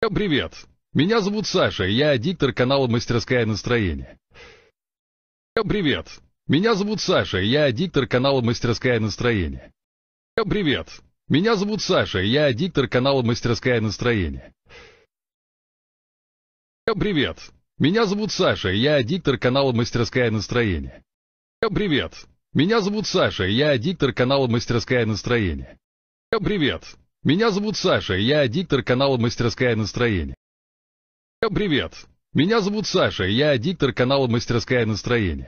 Всем привет! Меня зовут Саша, я диктор канала «Мастерская настроения". Всем привет! Меня зовут Саша, я диктор канала «Мастерская настроения". Всем привет! Меня зовут Саша, я диктор канала «Мастерская настроения". Всем привет! Меня зовут Саша, я диктор канала «Мастерская настроения". Всем привет! Меня зовут Саша, я диктор канала «Мастерская настроения". Всем привет! Меня зовут Саша, я диктор канала «Мастерская настроения». Всем привет! Меня зовут Саша, я диктор канала «Мастерская настроения».